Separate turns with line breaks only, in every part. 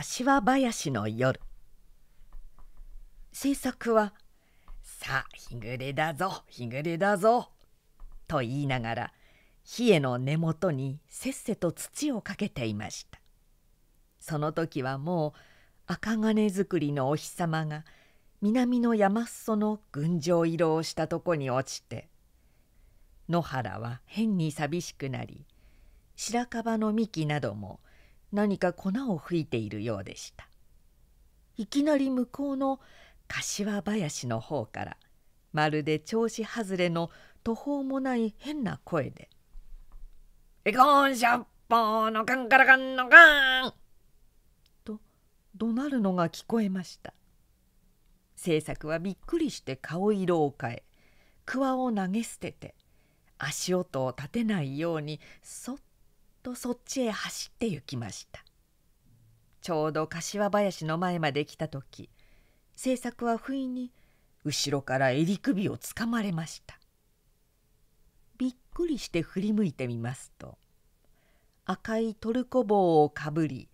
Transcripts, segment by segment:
柏林の夜制作は「さあ日暮れだぞ日暮れだぞ」と言いながら冷えの根元にせっせと土をかけていましたその時はもう赤金作りのお日様が南の山裾の群青色をしたとこに落ちて野原は変に寂しくなり白樺の幹なども何か粉を吹いているようでしたいきなり向こうの柏林の方からまるで調子外れの途方もない変な声で「いこんしゃっぽのカンカラかんのかン!」と怒鳴るのが聞こえました制作はびっくりして顔色を変えくを投げ捨てて足音を立てないようにそっとそっちへ走って行きましたちょうど柏林の前まで来た時制作は不意に後ろから襟首をつかまれましたびっくりして振り向いてみますと赤いトルコ帽をかぶり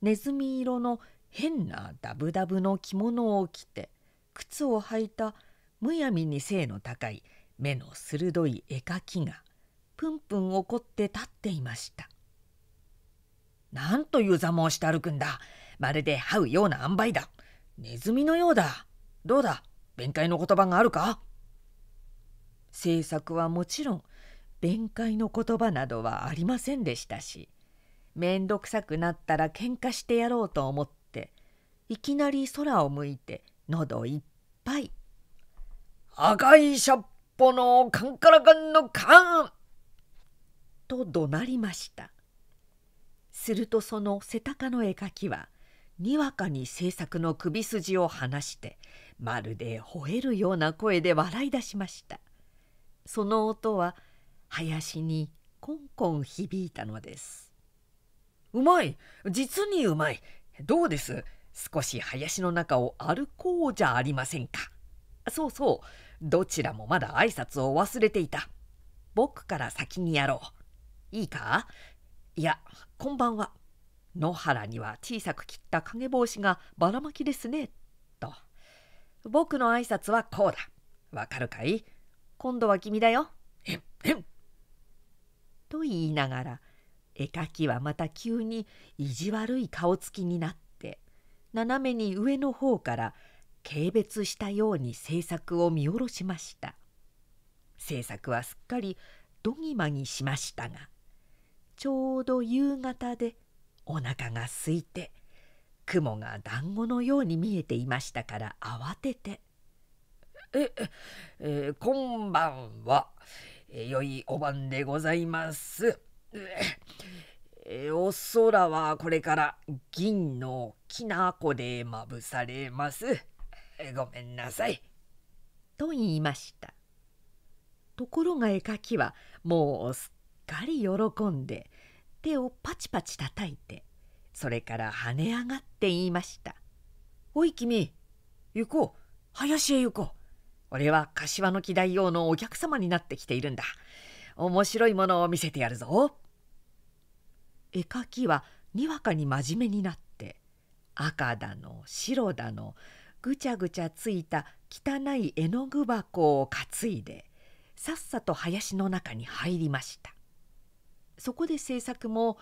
ネズミ色の変なダブダブの着物を着て靴を履いたむやみに背の高い目の鋭い絵描きがプンプン怒って立っていましたなんという座もをして歩くんだ。まるで這うような塩梅だ。ネズミのようだ。どうだ弁解の言葉があるか政策はもちろん弁解の言葉などはありませんでしたし面倒くさくなったら喧嘩してやろうと思っていきなり空を向いて喉いっぱい「赤いシャッポのカンカラカンのカン!」と怒鳴りましたするとその背高の絵描きはにわかに制作の首筋を離してまるで吠えるような声で笑い出しましたその音は林にコンコン響いたのですうまい実にうまいどうです少し林の中を歩こうじゃありませんかそうそうどちらもまだ挨拶を忘れていた僕から先にやろういいかいやこんばんは。野原には小さく切った影帽子がばらまきですね。と。僕の挨拶はこうだ。わかるかい今度は君だよ。へんへん。と言いながら、絵描きはまた急に意地悪い顔つきになって、斜めに上の方から軽蔑したように制作を見下ろしました。制作はすっかりどぎまぎしましたが。ちょうど夕方でお腹が空いて雲が団子のように見えていましたから慌てて「ええこんばんはえよいお晩でございます」えお空はこれから銀のきな粉でまぶされます。ごめんなさい。と言いました。ところが絵描きはもうすかり喜んで手をパチパチ叩いてそれから跳ね上がって言いました「おい君行こう林へ行こう俺は柏の木大王のお客様になってきているんだ面白いものを見せてやるぞ」絵描きはにわかに真面目になって赤だの白だのぐちゃぐちゃついた汚い絵の具箱を担いでさっさと林の中に入りましたそこで制作も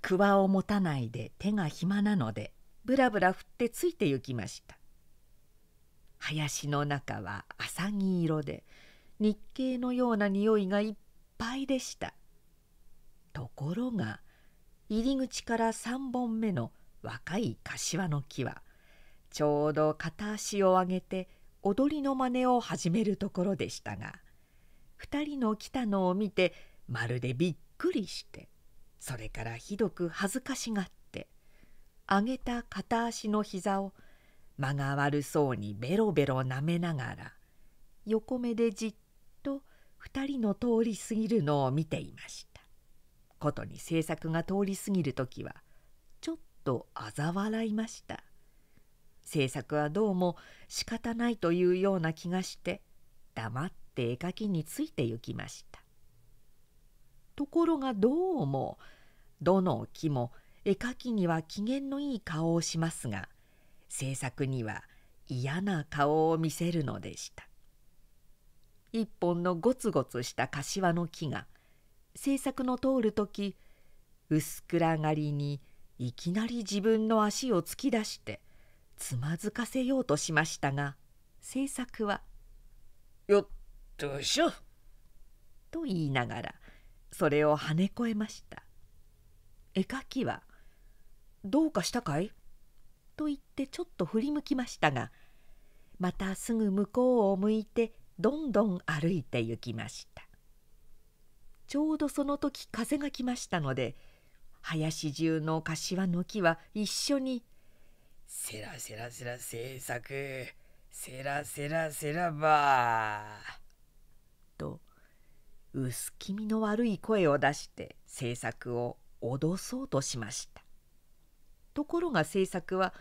くわを持たないで手が暇なのでぶらぶら振ってついて行きました林の中は浅ぎ色で日系のような匂いがいっぱいでしたところが入り口から3本目の若い柏の木はちょうど片足を上げて踊りの真似を始めるところでしたが2人の来たのを見てまるでびっくりしてそれからひどく恥ずかしがって上げた片足の膝を間が悪そうにベロベロ舐めながら横目でじっと2人の通り過ぎるのを見ていました。ことに制作が通り過ぎる時はちょっと嘲笑いました。制作はどうも仕方ないというような気がして黙って絵描きについて行きました。ところがどうもどの木も絵描きには機嫌のいい顔をしますが制作には嫌な顔を見せるのでした一本のゴツゴツした柏の木が制作の通る時薄暗がりにいきなり自分の足を突き出してつまずかせようとしましたが制作は「よっとしょ」と言いながらそれを跳ね越えました絵描きは「どうかしたかい?」と言ってちょっと振り向きましたがまたすぐ向こうを向いてどんどん歩いて行きましたちょうどその時風が来ましたので林中の柏の木は一緒に「せらせらせら制作せらせらせらば薄気味の悪い声を出して制作を脅そうとしましたところが制作は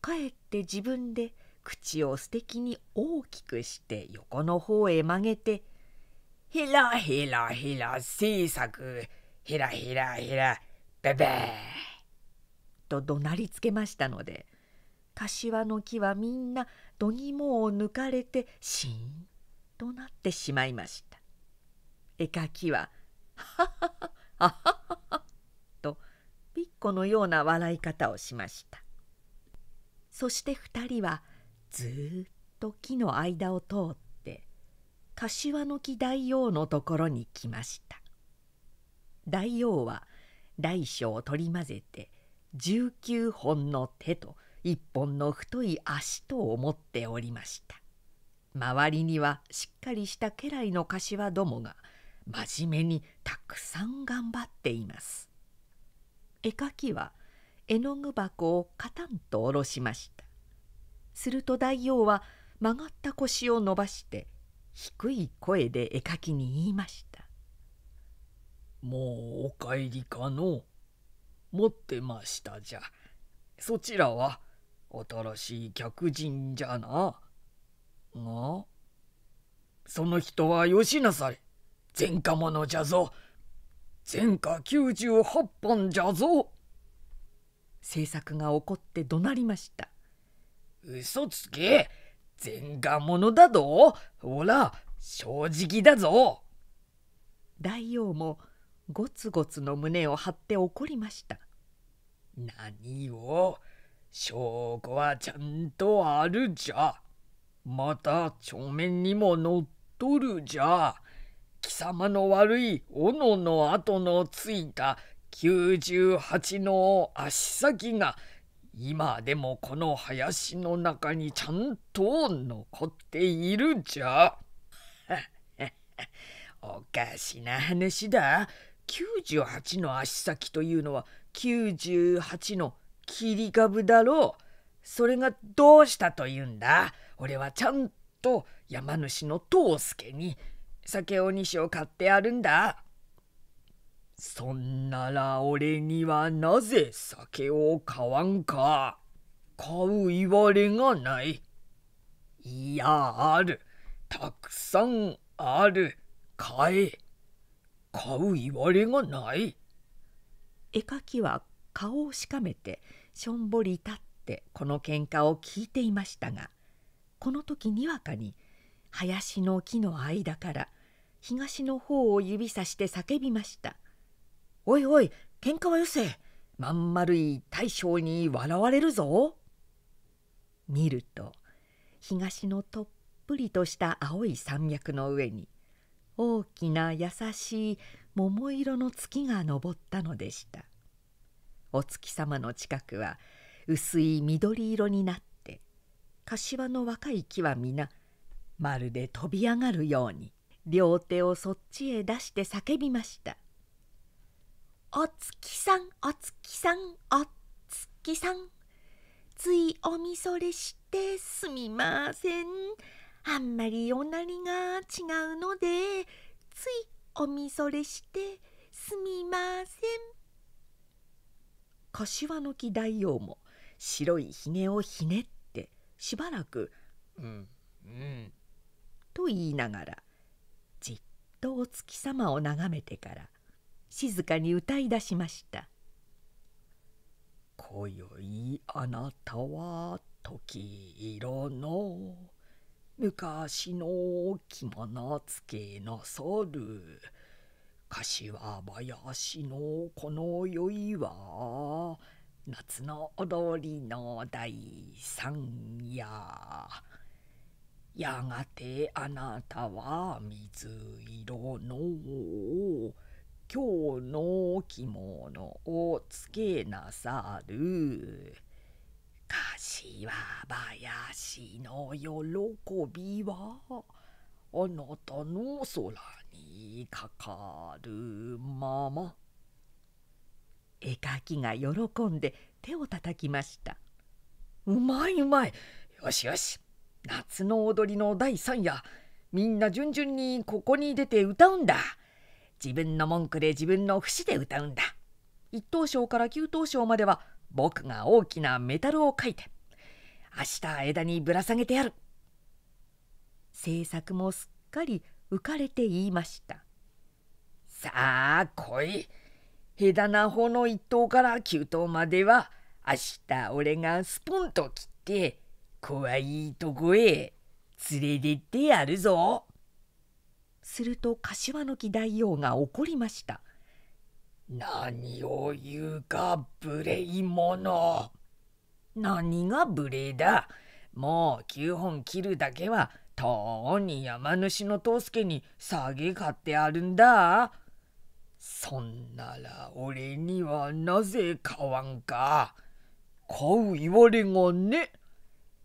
かえって自分で口を素敵に大きくして横の方へ曲げて「ひらひらひら制作ひらひらひらべべー」と怒鳴りつけましたので柏の木はみんなどぎもを抜かれてしんとなってしまいました。絵描きは「とピッコのような笑い方をしましたそして2人はずっと木の間を通って柏の木大王のところに来ました大王は大小を取り混ぜて19本の手と1本の太い足と思っておりました周りにはしっかりした家来の柏どもが真面目にたくさん頑張っています絵描きは絵の具箱をカタンと下ろしましたすると大王は曲がった腰を伸ばして低い声で絵描きに言いました「もうお帰りかの持ってましたじゃそちらは新しい客人じゃな」がその人はよしなされ前科者じゃぞ前科98本じゃぞ政策が怒って怒鳴りました嘘つけ前科者だぞほら正直だぞ大王もゴツゴツの胸を張って怒りました何を証拠はちゃんとあるじゃまた帳面にも載っとるじゃ貴様の悪い斧の跡のついた98の足先が今でもこの林の中にちゃんと残っているじゃ。おかしな話だ。98の足先というのは98の切り株だろう。それがどうしたというんだ。俺はちゃんと山主の藤助に酒を2しを買ってあるんだ。そんなら俺にはなぜ酒を買わんか。買う言われがない。いや、ある。たくさんある。買え。買う言われがない。絵描きは顔をしかめてしょんぼり立ってこの喧嘩を聞いていましたがこの時にわかに林の木の間から東の方を指さして叫びました「おいおい喧嘩はよせまん丸い大将に笑われるぞ」見ると東のとっぷりとした青い山脈の上に大きな優しい桃色の月が昇ったのでしたお月様の近くは薄い緑色になって柏の若い木は皆まるで飛び上がるように両手をそっちへ出して叫びました「お月さんお月さんお月さんついおみそれしてすみませんあんまりおなりが違うのでついおみそれしてすみません」柏の木大王も白いひげをひねってしばらく「うんうん」と言いながら「とお月様を眺めてから静かに歌い出しました「今宵あなたは時色の昔の着物つけなさる」柏林のこの宵は夏の踊りの第三夜やがてあなたは水色の今日の着物をつけなさる。柏林の喜びはあなたの空にかかるまま。絵描きが喜んで手をたたきました。うまいうまいよしよし夏の踊りの第三夜みんな順々にここに出て歌うんだ自分の文句で自分の節で歌うんだ一等賞から九等賞までは僕が大きなメタルを書いて明日枝にぶら下げてやる制作もすっかり浮かれて言いましたさあ来い枝な方の一等から九等までは明日俺がスポンと切って怖いとこへ連れてってやるぞ」すると柏の木大王が怒りました「何を言うか無礼者何が無礼だもう9本切るだけはとうに山主の藤助に下げ買ってあるんだ」。そんなら俺にはなぜ買わんか。買う言われがね。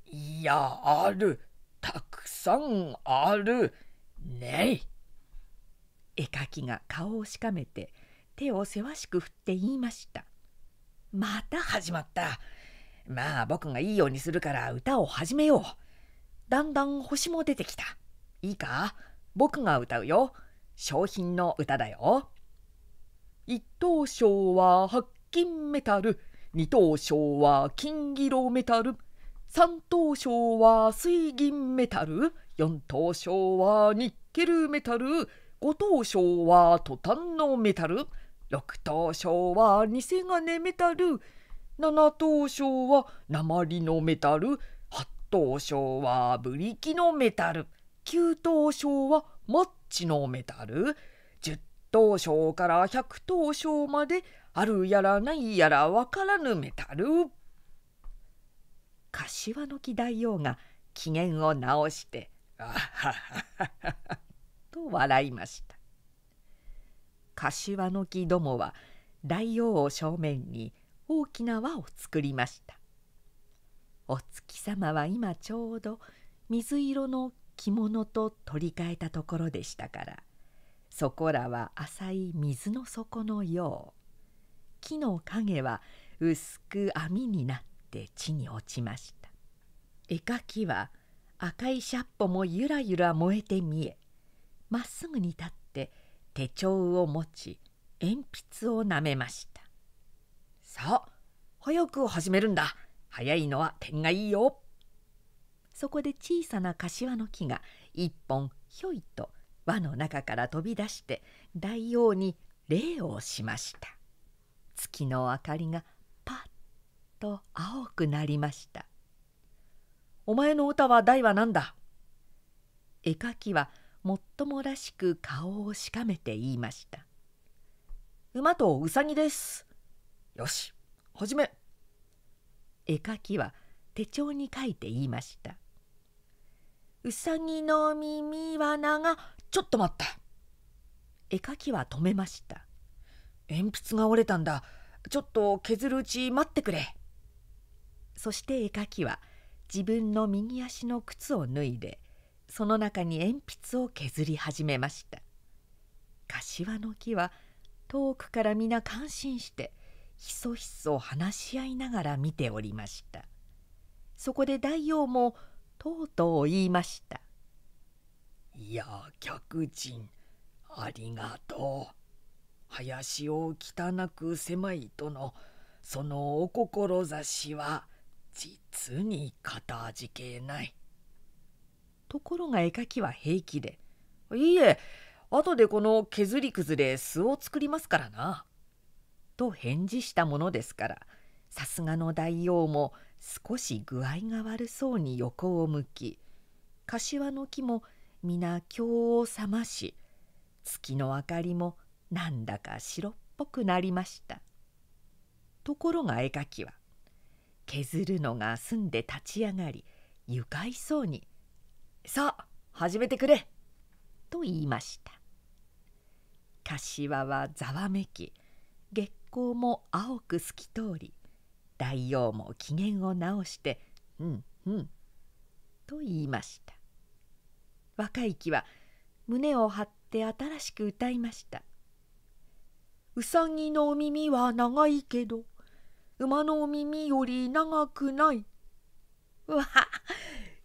いやあるたくさんあるねい絵描きが顔をしかめて手をせわしく振って言いましたまた始まったまあ僕がいいようにするから歌を始めようだんだん星も出てきたいいか僕が歌うよ商品の歌だよ一等賞は白金メタル二等賞は金色メタル3等賞は水銀メタル4等賞はニッケルメタル5等賞はトタンのメタル6等賞は偽金メタル7等賞は鉛のメタル8等賞はブリキのメタル9等賞はマッチのメタル10等賞から100等賞まであるやらないやらわからぬメタル。柏の木大王が機嫌を直して「あはははは」と笑いました柏の木どもは大王を正面に大きな輪を作りましたお月様は今ちょうど水色の着物と取り替えたところでしたからそこらは浅い水の底のよう木の影は薄く網になってて地に落ちました絵描きは赤いシャッポもゆらゆら燃えて見えまっすぐに立って手帳を持ち鉛筆をなめましたさあ早く始めるんだ早いのは点がいいよそこで小さな柏の木が一本ひょいと輪の中から飛び出して大王に礼をしました月の明かりがと青くなりました「お前の歌は題は何だ?」絵描きはもっともらしく顔をしかめて言いました「馬とウサギです」「よし始め」絵描きは手帳に書いて言いました「うさぎの耳は長ちょっと待った」絵描きは止めました鉛筆が折れたんだちょっと削るうち待ってくれそして絵描きは自分の右足の靴を脱いでその中に鉛筆を削り始めました柏の木は遠くから皆感心してひそひそ話し合いながら見ておりましたそこで大王もとうとう言いました「いや客人ありがとう」。林を汚く狭いとのそのお志は実に片味けないところが絵描きは平気で「いいえ後でこの削りくずで巣を作りますからな」と返事したものですからさすがの大王も少し具合が悪そうに横を向き柏の木も皆経を覚まし月の明かりもなんだか白っぽくなりましたところが絵描きは「削るのが済んで立ち上がり愉快そうに「さあ始めてくれ!」と言いました柏はざわめき月光も青く透き通り大王も機嫌を直して「うんうん」と言いました若い木は胸を張って新しく歌いました「うさぎの耳は長いけど」馬の耳より長くない。うわ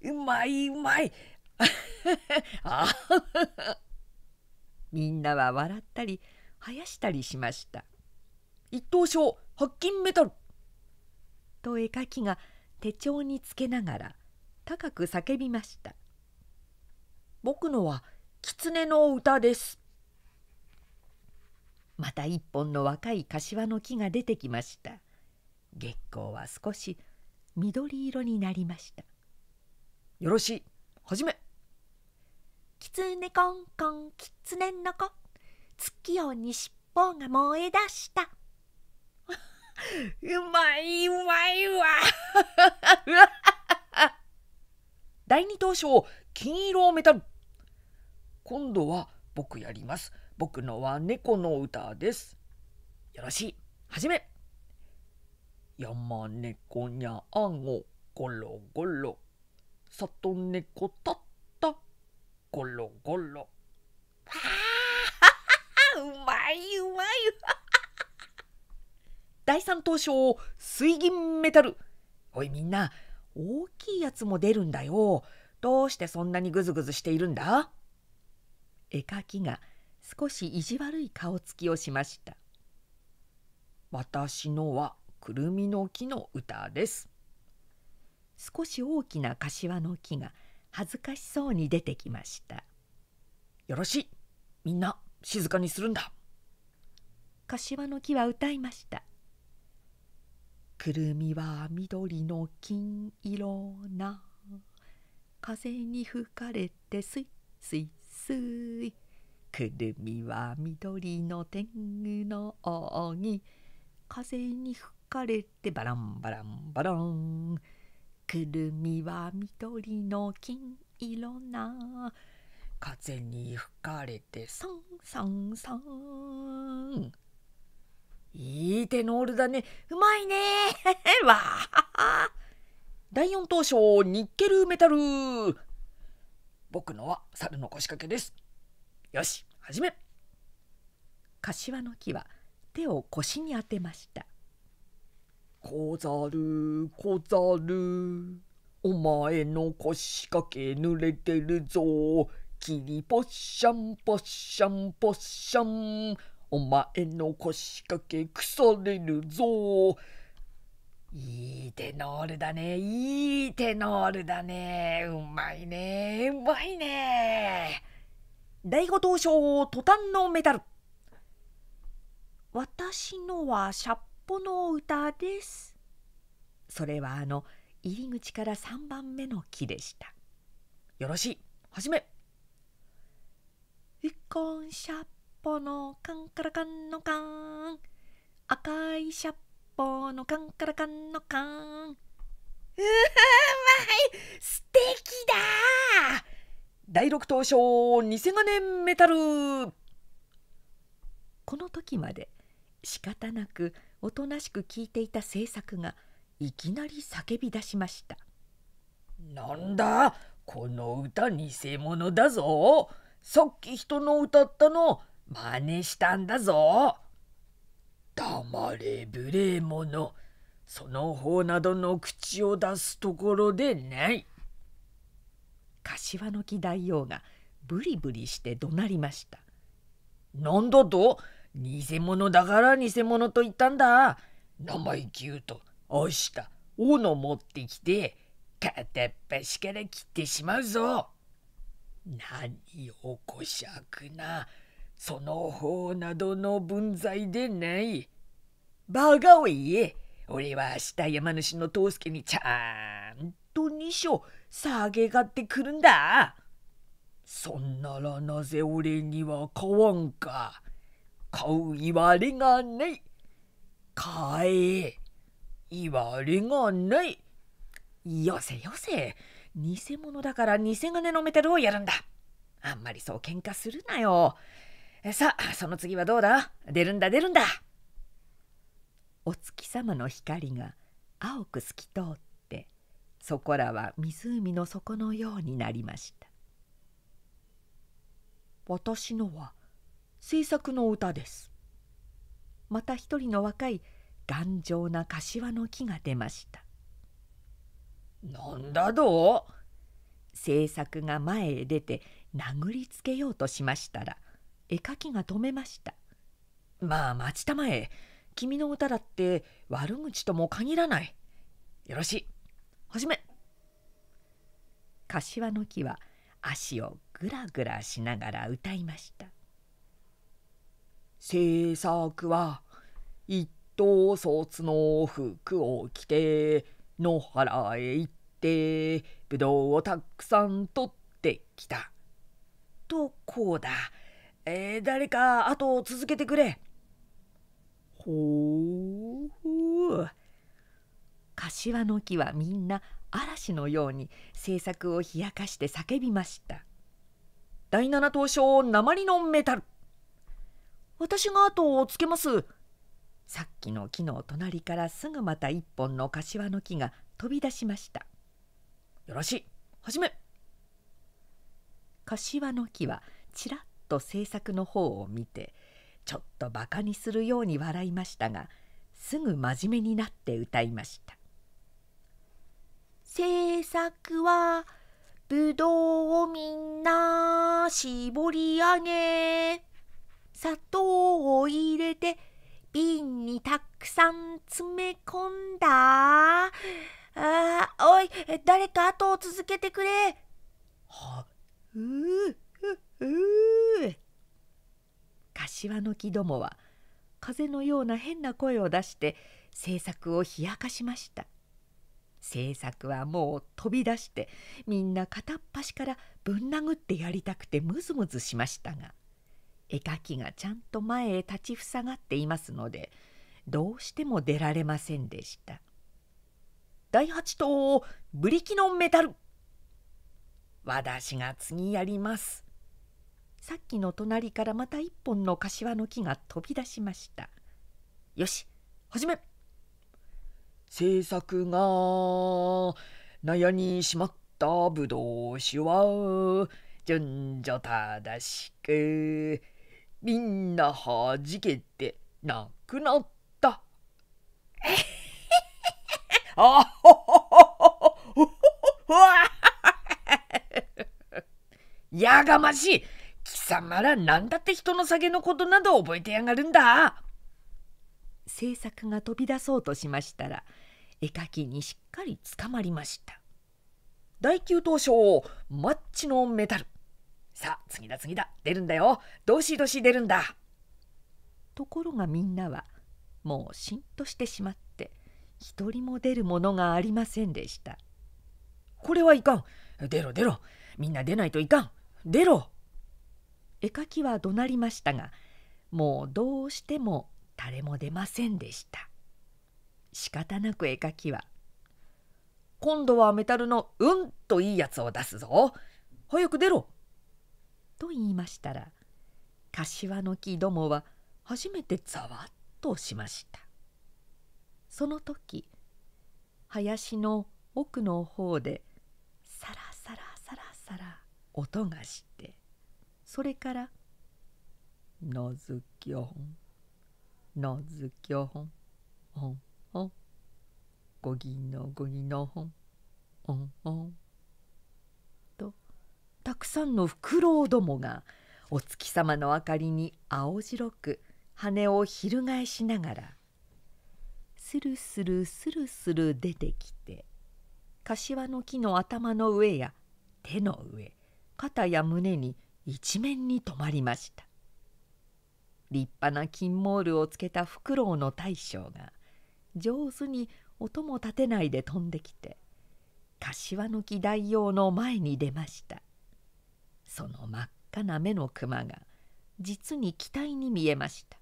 うまいうまい みんなは笑ったりはやしたりしました一等賞白金メダルと絵描きが手帳につけながら高く叫びました僕のは狐の歌ですまた一本の若い柏の木が出てきました月光は少し緑色になりましたよろしいはじめきつねこんこんきつねのこ月夜にしっぽが燃え出したうまいうまいわ 第二等賞金色メタル今度は僕やります僕のは猫の歌ですよろしいはじめ山猫にゃあごゴロゴロ里猫たったゴロゴロわあうまいうまい 第三等賞水銀メタルおいみんな大きいやつも出るんだよどうしてそんなにグズグズしているんだ絵描きが少し意地悪い顔つきをしました私のはくるみの木の歌です少し大きな柏の木が恥ずかしそうに出てきましたよろしいみんな静かにするんだ柏の木は歌いましたくるみは緑の金色な風に吹かれてすいすいすいくるみは緑の天狗の扇風に吹かれてバランバランバランくるみは緑の金色な風に吹かれてサンサンサンいいテノールだねうまいね わ第4等賞ニッケルメタル僕のは猿の腰掛けですよし始め柏の木は手を腰に当てましたる猿ざるお前の腰掛け濡れてるぞキリポッシャンポッシャンポッシャンお前の腰掛け腐れるぞいいテノールだねいいテノールだねうまいねうまいね第五東ト途端のメタル私のはシャッ歩の歌です。それはあの入り口から3番目の木でした。よろしい、はじめ。一根シャッポのカンカラカンのカン。赤いシャッポのカンカラカンのカン。うまい素敵だ第六等賞ネンメタルこの時まで仕方なくおとなしく聞いていた政策がいきなり叫び出しましたなんだこの歌偽物だぞさっき人の歌ったの真似したんだぞ黙れ無礼者その方などの口を出すところでない柏の木大王がブリブリして怒鳴りましたなんだと偽物だから偽物と言ったんだ。生意気言うと、押した、斧持ってきて、片っ端から切ってしまうぞ。何をこしゃくな。その方などの分際でない。バカを言え。俺は明日山主の藤助にちゃんと2章下げがってくるんだ。そんならなぜ俺には買わんか。買ういわれがない。買え。いわれがない。よせよせ。偽物だから偽金のメタルをやるんだ。あんまりそう喧嘩するなよ。さあ、その次はどうだ出るんだ出るんだ。お月様の光が青く透き通ってそこらは湖の底のようになりました私のは制作の歌ですまた一人の若い頑丈な柏の木が出ましたなんだどう制作が前へ出て殴りつけようとしましたら絵描きが止めましたまあ待ちたまえ君の歌だって悪口とも限らないよろしい始め柏の木は足をぐらぐらしながら歌いました「政作は一等卒の服を着て野原へ行ってぶどうをたくさん取ってきた。とこうだ。えー、誰か後を続けてくれ。ほう。柏の木はみんな嵐のように政作を冷やかして叫びました。第七東証鉛のメタル私が後をつけます。さっきの木の隣からすぐまた一本の柏の木が飛び出しました。よろしい、始め。柏の木はちらっと制作の方を見て、ちょっとバカにするように笑いましたが、すぐ真面目になって歌いました。制作はぶどうをみんな絞り上げ砂糖を入れて瓶にたくさん詰め込んだ。ああ、おい、誰か後を続けてくれ。は、ううう柏の木どもは風のような変な声を出して制作を冷やかしました。制作はもう飛び出してみんな片っ端からぶん殴ってやりたくてムズムズしましたが絵描きがちゃんと前へ立ちふさがっていますのでどうしても出られませんでした第8頭ブリキのメタル私が次やりますさっきの隣からまた一本の柏の木が飛び出しましたよし始め制作が悩にしまったぶどう酒は順序正しくみんなはじけてなくなった。あほほほほやがましい貴様ら何だって人のげのことなど覚えてやがるんだ制作が飛び出そうとしましたら絵描きにしっかりつかまりました大級東証マッチのメタルさあ次だ次だ出るんだよどしどし出るんだところがみんなはもうしんとしてしまって一人も出るものがありませんでしたこれはいかん出ろ出ろみんな出ないといかん出ろ絵描きは怒鳴りましたがもうどうしても誰も出ませんでした仕方なく絵描きは「今度はメタルの「うん」といいやつを出すぞ早く出ろと言いましたら柏の木どもは初めてざわっとしましたその時林の奥の方でさらさらさらさら音がしてそれから「のずきょんのずきょんほんほんごぎのごぎのほんほんほん」たくさんのフクロウどもがお月様の明かりに青白く羽を翻しながらスルスルスルスル出てきて柏の木の頭の上や手の上肩や胸に一面に止まりました立派な金モールをつけたフクロウの大将が上手に音も立てないで飛んできて柏の木大王の前に出ましたその真っ赤な目のクマが実に期待に見えました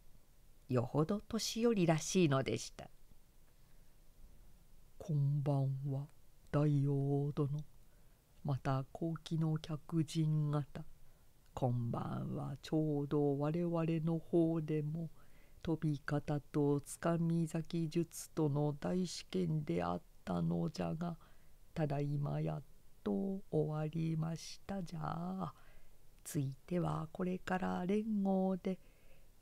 よほど年寄りらしいのでした「こんばんは大王殿また後期の客人方こんばんはちょうど我々の方でも飛び方とつかみ咲き術との大試験であったのじゃがただいまやっと終わりましたじゃあついてはこれから連合で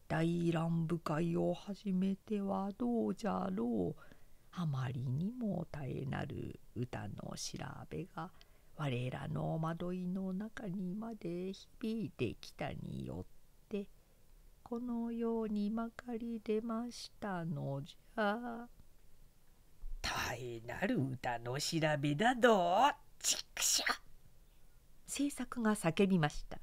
大乱舞会を始めてはどうじゃろうあまりにも耐えなる歌の調べが我らの惑いの中にまで響いてきたによってこのようにまかり出ましたのじゃ。耐えなる歌の調べだどちくしゃ制作が叫びました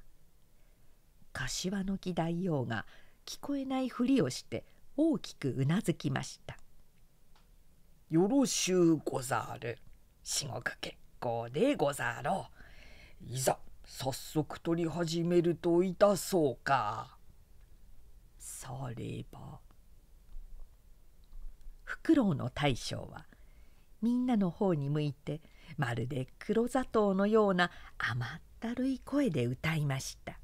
柏の木大王が聞こえないふりをして大きくうなずきましたよろしゅうござる至極結構でござろういざ早速取り始めるといたそうかそればフクロウの大将はみんなの方に向いてまるで黒砂糖のような甘ったるい声で歌いました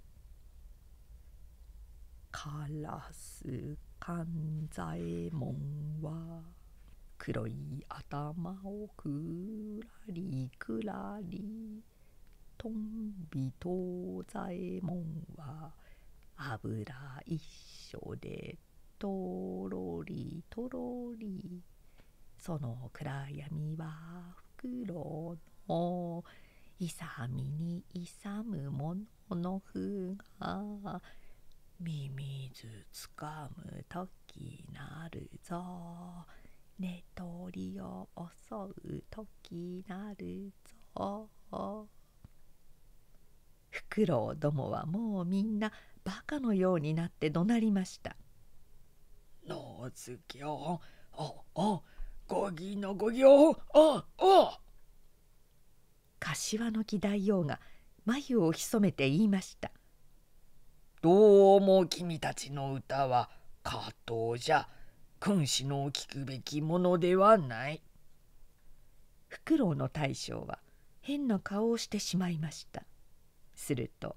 「カラス勘左衛門は黒い頭をくらりくらり」とんびと左衛門は油一緒でとろりとろりその暗闇は黒の勇みに勇む者のふが耳ずつかむ時なるぞ寝取りを襲う時なるぞフクロウどもはもうみんなバカのようになって怒鳴りました。のずきょんおおごぎのごぎおかし柏の木大王が眉を潜めて言いました「どうも君たちの歌は加藤じゃ君子の聞くべきものではない」。フクロウの大将は変な顔をしてしまいましたすると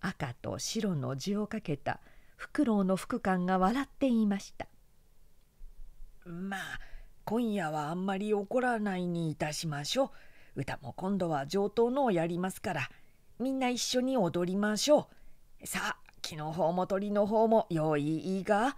赤と白の字をかけたフクロウの副官が笑って言いました「まあ今夜はあんまり怒らないにいたしましょう。歌も今度は上等のをやりますから、みんな一緒に踊りましょう。さあ、木の方も鳥の方も用意いいが。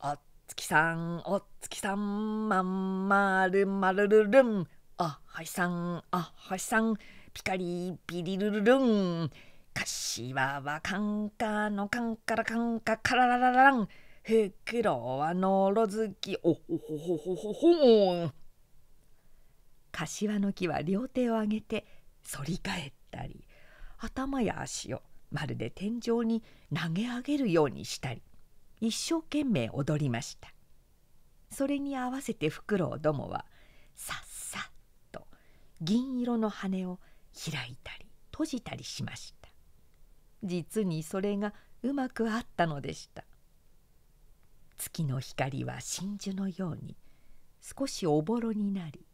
お月さん、お月さん、まんまるまるるるん。あはしさん、あはしさん、ピカリピリルルルン。かしわはカンカのカンカラカンカカララララン。袋はのろずきおほほほほほほん柏の木は両手を上げて反り返ったり頭や足をまるで天井に投げ上げるようにしたり一生懸命踊りましたそれに合わせてフクロウどもはさっさっと銀色の羽を開いたり閉じたりしました実にそれがうまくあったのでした月の光は真珠のように少しおぼろになり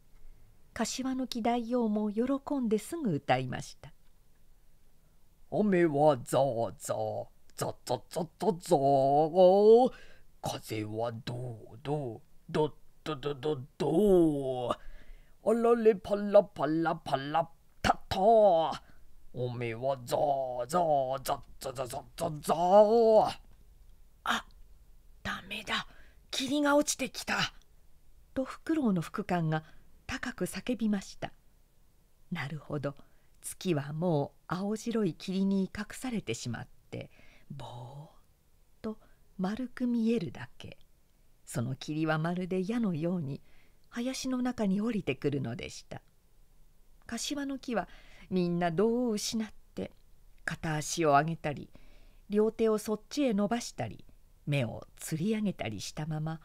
柏の木大王も喜んですぐ歌いました「雨はザーザーザザザザザー風はどうどうどっどどどどあられパラパラパラタタおめはザーザーザザザザザザー」霧が落ちてきた」とフクロウの副官が高く叫びましたなるほど月はもう青白い霧に隠されてしまってぼーっと丸く見えるだけその霧はまるで矢のように林の中に降りてくるのでした柏の木はみんな胴を失って片足を上げたり両手をそっちへ伸ばしたり目をつり上げたりしたまま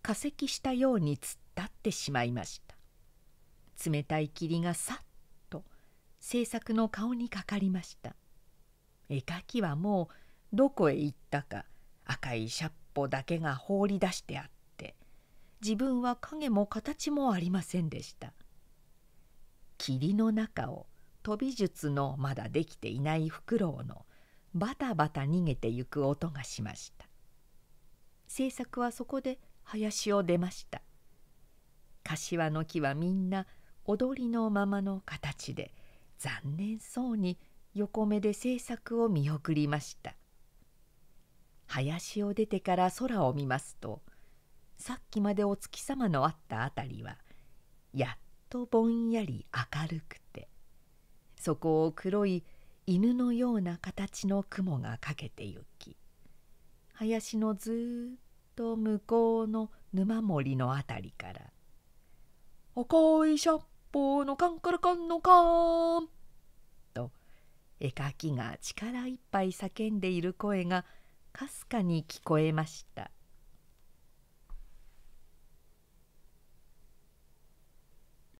化石したように突っ立ってしまいました冷たい霧がさっと制作の顔にかかりました絵描きはもうどこへ行ったか赤いシャッポだけが放り出してあって自分は影も形もありませんでした霧の中を飛び術のまだできていないフクロウのバタバタ逃げてゆく音がしました政作はそこで林を出ました柏の木はみんな踊りのままの形で残念そうに横目で政作を見送りました林を出てから空を見ますとさっきまでお月様のあった辺りはやっとぼんやり明るくてそこを黒い犬のような形の雲がかけてゆき林のずっと向こうの沼森のあたりから「赤いシャッポーのカンカラカンのカーン」と絵描きが力いっぱい叫んでいる声がかすかに聞こえました。